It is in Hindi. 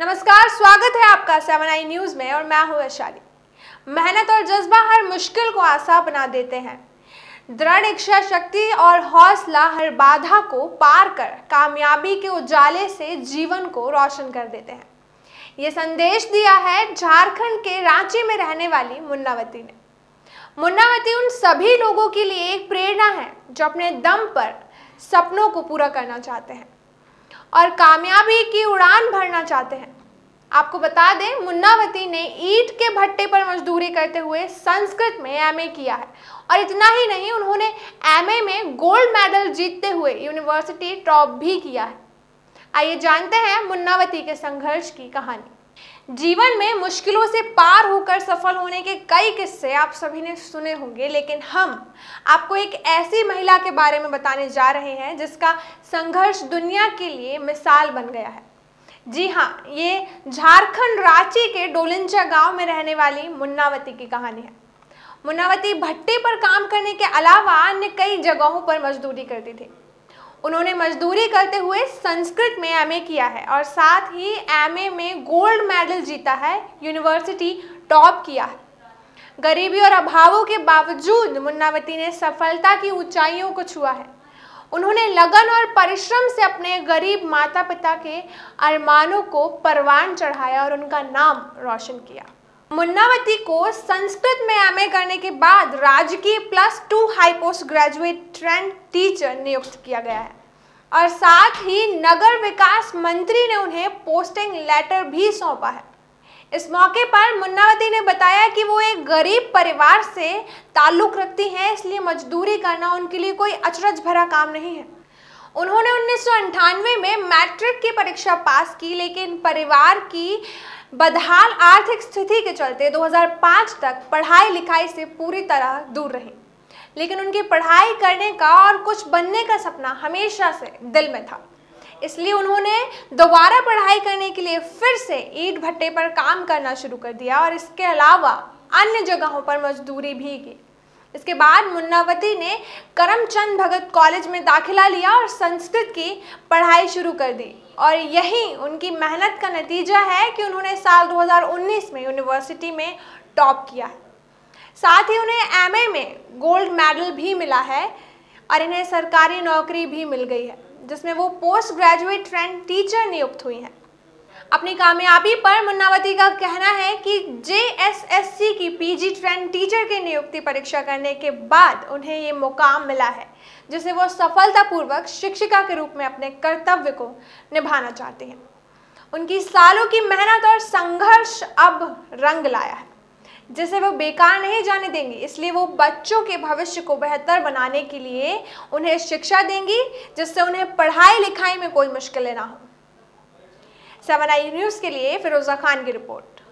नमस्कार स्वागत है आपका सेवन आई न्यूज में और मैं हूं वैशाली मेहनत और जज्बा हर मुश्किल को आसान बना देते हैं दृढ़ इच्छा शक्ति और हौसला हर बाधा को पार कर कामयाबी के उजाले से जीवन को रोशन कर देते हैं ये संदेश दिया है झारखंड के रांची में रहने वाली मुन्नावती ने मुन्नावती उन सभी लोगों के लिए एक प्रेरणा है जो अपने दम पर सपनों को पूरा करना चाहते हैं और कामयाबी की उड़ान भरना चाहते हैं आपको बता दें मुन्नावती ने ईट के भट्टे पर मजदूरी करते हुए संस्कृत में एमए किया है और इतना ही नहीं उन्होंने एमए में गोल्ड मेडल जीतते हुए यूनिवर्सिटी टॉप भी किया है आइए जानते हैं मुन्नावती के संघर्ष की कहानी जीवन में मुश्किलों से पार होकर सफल होने के कई किस्से आप सभी ने सुने होंगे लेकिन हम आपको एक ऐसी महिला के बारे में बताने जा रहे हैं जिसका संघर्ष दुनिया के लिए मिसाल बन गया है जी हाँ ये झारखंड रांची के डोलिंचा गांव में रहने वाली मुन्नावती की कहानी है मुन्नावती भट्टे पर काम करने के अलावा अन्य कई जगहों पर मजदूरी करती थी उन्होंने मजदूरी करते हुए संस्कृत में एमए किया है और साथ ही एमए में गोल्ड मेडल जीता है यूनिवर्सिटी टॉप किया है गरीबी और अभावों के बावजूद मुन्नावती ने सफलता की ऊंचाइयों को छुआ है उन्होंने लगन और परिश्रम से अपने गरीब माता पिता के अरमानों को परवान चढ़ाया और उनका नाम रोशन किया मुन्नावती को संस्कृत में एमए करने के बाद राजकीय plus two high post graduate trained teacher नियुक्त किया गया है और साथ ही नगर विकास मंत्री ने उन्हें पोस्टिंग लेटर भी सौंपा है इस मौके पर मुन्नावती ने बताया कि वो एक गरीब परिवार से ताल्लुक रखती हैं इसलिए मजदूरी करना उनके लिए कोई अचरज भरा काम नहीं है उन्होंने उन्नीस में मैट्रिक की परीक्षा पास की लेकिन परिवार की बदहाल आर्थिक स्थिति के चलते 2005 तक पढ़ाई लिखाई से पूरी तरह दूर रहे लेकिन उनकी पढ़ाई करने का और कुछ बनने का सपना हमेशा से दिल में था इसलिए उन्होंने दोबारा पढ़ाई करने के लिए फिर से ईट भट्टे पर काम करना शुरू कर दिया और इसके अलावा अन्य जगहों पर मजदूरी भी की इसके बाद मुन्नावती ने करमचंद भगत कॉलेज में दाखिला लिया और संस्कृत की पढ़ाई शुरू कर दी और यही उनकी मेहनत का नतीजा है कि उन्होंने साल 2019 में यूनिवर्सिटी में टॉप किया है साथ ही उन्हें एम में गोल्ड मेडल भी मिला है और इन्हें सरकारी नौकरी भी मिल गई है जिसमें वो पोस्ट ग्रेजुएट ट्रेंड टीचर नियुक्त हुई हैं अपनी कामयाबी पर मुन्नावती का कहना है कि जेएसएससी की पीजी ट्रेंड टीचर की नियुक्ति परीक्षा करने के बाद उन्हें ये मुकाम मिला है जिसे वो सफलतापूर्वक शिक्षिका के रूप में अपने कर्तव्य को निभाना चाहते हैं उनकी सालों की मेहनत और संघर्ष अब रंग लाया है जिसे वो बेकार नहीं जाने देंगी इसलिए वो बच्चों के भविष्य को बेहतर बनाने के लिए उन्हें शिक्षा देंगी जिससे उन्हें पढ़ाई लिखाई में कोई मुश्किलें ना हों सेवन आई न्यूज़ के लिए फिरोज़ा खान की रिपोर्ट